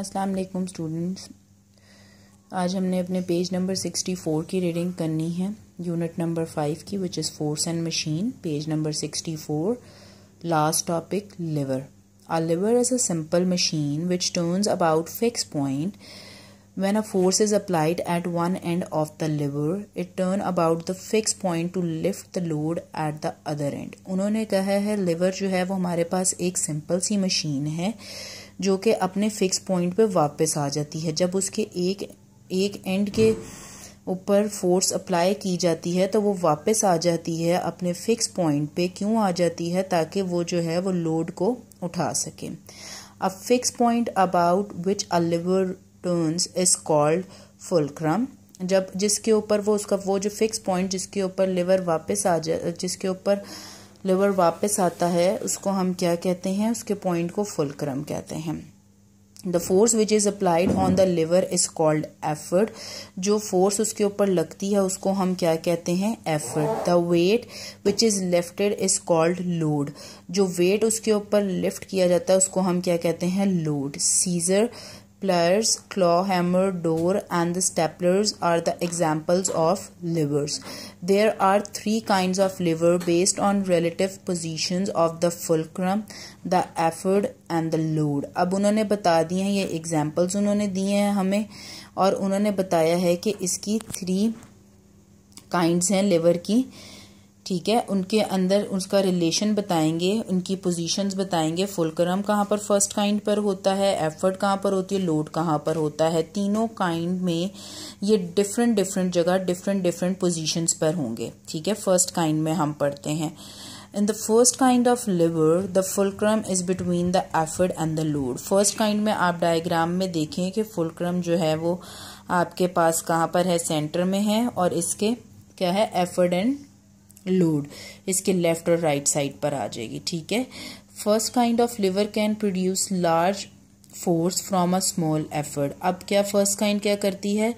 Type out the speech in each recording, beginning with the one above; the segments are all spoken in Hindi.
अस्सलाम वालेकुम स्टूडेंट्स आज हमने अपने पेज नंबर सिक्सटी फोर की रीडिंग करनी है यूनिट नंबर फाइव की which is force and machine page number sixty four last topic lever a lever is a simple machine which turns about fix point when a force is applied at one end of the lever it turn about the fix point to lift the load at the other end उन्होंने कहा है लिवर जो है वो हमारे पास एक सिंपल सी मशीन है जो कि अपने फिक्स पॉइंट पे वापस आ जाती है जब उसके एक एक एंड के ऊपर फोर्स अप्लाई की जाती है तो वो वापस आ जाती है अपने फिक्स पॉइंट पे क्यों आ जाती है ताकि वो जो है वो लोड को उठा सके a fix point about which a lever is called fulcrum जब जिसके ऊपर वो उसका वो जो फिक्स पॉइंट जिसके ऊपर लिवर वापस आ जा जिसके ऊपर लिवर वापस आता है उसको हम क्या कहते हैं उसके पॉइंट को फुलक्रम कहते हैं the force which is applied on the lever is called effort जो फोर्स उसके ऊपर लगती है उसको हम क्या कहते हैं effort the weight which is lifted is called load जो वेट उसके ऊपर लिफ्ट किया जाता है उसको हम क्या कहते हैं load scissor pliers, claw, hammer, door, and the staplers are the examples of levers. There are three kinds of lever based on relative positions of the fulcrum, the effort, and the load. अब उन्होंने बता दिए हैं ये examples उन्होंने दिए हैं हमें और उन्होंने बताया है कि इसकी थ्री kinds हैं lever की ठीक है उनके अंदर उसका रिलेशन बताएंगे उनकी पोजीशंस बताएंगे फुलक्रम कहाँ पर फर्स्ट काइंड पर होता है एफर्ट कहाँ पर होती है लोड कहाँ पर होता है तीनों काइंड में ये डिफरेंट डिफरेंट जगह डिफरेंट डिफरेंट पोजीशंस पर होंगे ठीक है फर्स्ट काइंड में हम पढ़ते हैं in the first kind of lever the fulcrum is between the effort and the load first kind में आप डायग्राम में देखें कि फुलक्रम जो है वो आपके पास कहाँ पर है सेंटर में है और इसके क्या है एफर्ड एंड लोड इसके लेफ्ट और राइट right साइड पर आ जाएगी ठीक है first kind of lever can produce large force from a small effort अब क्या फर्स्ट काइंड क्या करती है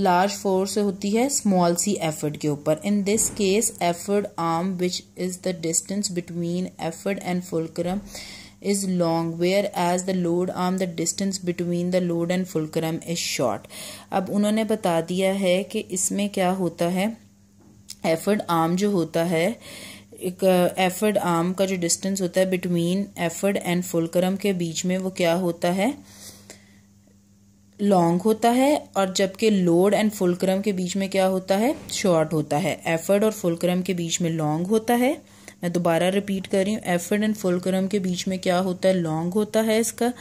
लार्ज फोर्स होती है स्मॉल सी एफर्ट के ऊपर in this case effort arm which is the distance between effort and fulcrum is long whereas the load arm the distance between the load and fulcrum is short अब उन्होंने बता दिया है कि इसमें क्या होता है एफर्ड आर्म जो होता है एक एफर्ड आर्म का जो डिस्टेंस होता है बिटवीन एफर्ड एंड फुलकरम के बीच में वो क्या होता है लॉन्ग होता है और जबकि लोड एंड फुलक्रम के बीच में क्या होता है शॉर्ट होता है एफर्ड और फुलक्रम के बीच में लॉन्ग होता है मैं दोबारा रिपीट कर रही हूँ एफर्ड एंड फुलक्रम के बीच में क्या होता है लॉन्ग होता है इसका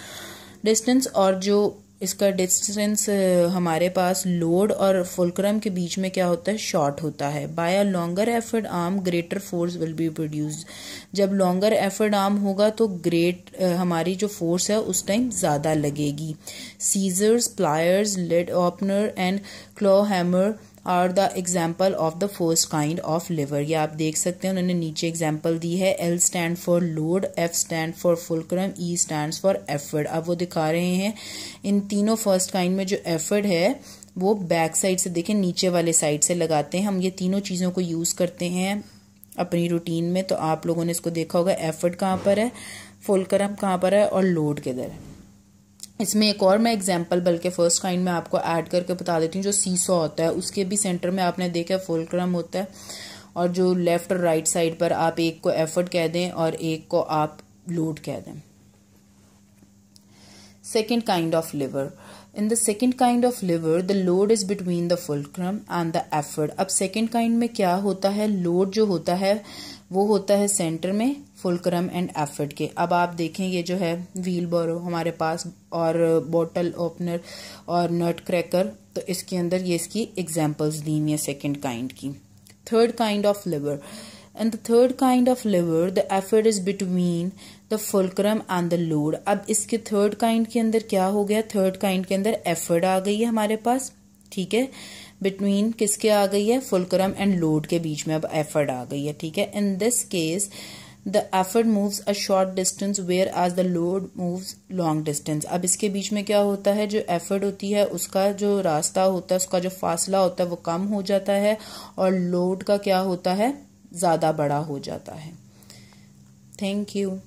डिस्टेंस और जो इसका डिस्टेंस uh, हमारे पास लोड और फुलक्रम के बीच में क्या होता है शॉर्ट होता है by a longer effort arm greater force will be produce जब लॉन्गर एफर्ड आर्म होगा तो ग्रेट uh, हमारी जो फोर्स है उस टाइम ज़्यादा लगेगी scissors pliers lid opener and claw hammer are the example of the first kind of lever ये आप देख सकते हैं उन्होंने नीचे एग्जाम्पल दी है L stand for load F stand for fulcrum E stand for effort अब वो दिखा रहे हैं इन तीनों फर्स्ट काइंड में जो एफर्ड है वो बैक साइड से देखें नीचे वाले साइड से लगाते हैं हम ये तीनों चीज़ों को यूज़ करते हैं अपनी रूटीन में तो आप लोगों ने इसको देखा होगा एफर्ट कहाँ पर है फुलक्रम कहाँ पर है और लोड किधर है इसमें एक और मैं एग्जांपल बल्कि फर्स्ट काइंड में आपको ऐड करके बता देती हूँ जो सीसो होता है उसके भी सेंटर में आपने देखा फुल क्रम होता है और जो लेफ़्ट और राइट साइड पर आप एक को एफर्ट कह दें और एक को आप लोड कह दें kind of lever in the the kind of lever the load is between the fulcrum and the effort अब सेकेंड काइंड में क्या होता है लोड जो होता है वो होता है सेंटर में फुलक्रम एंड एफर्ट के अब आप देखें ये जो है व्हील बोरो हमारे पास और बोटल ओपनर और नट क्रैकर तो इसके अंदर ये इसकी एग्जाम्पल्स दी हुई है सेकेंड काइंड की third kind of lever and the third kind of lever the effort is between the fulcrum and the load अब इसके थर्ड काइंड के अंदर क्या हो गया थर्ड काइंड के अंदर एफर्ट आ गई है हमारे पास ठीक है बिटवीन किसके आ गई है फुलक्रम एंड लोड के बीच में अब एफर्ट आ गई है ठीक है in this case the effort moves a short distance whereas the load moves long distance अब इसके बीच में क्या होता है जो एफर्ट होती है उसका जो रास्ता होता है उसका जो फासला होता है वो कम हो जाता है और लोड का क्या होता है ज़्यादा बड़ा हो जाता है थैंक यू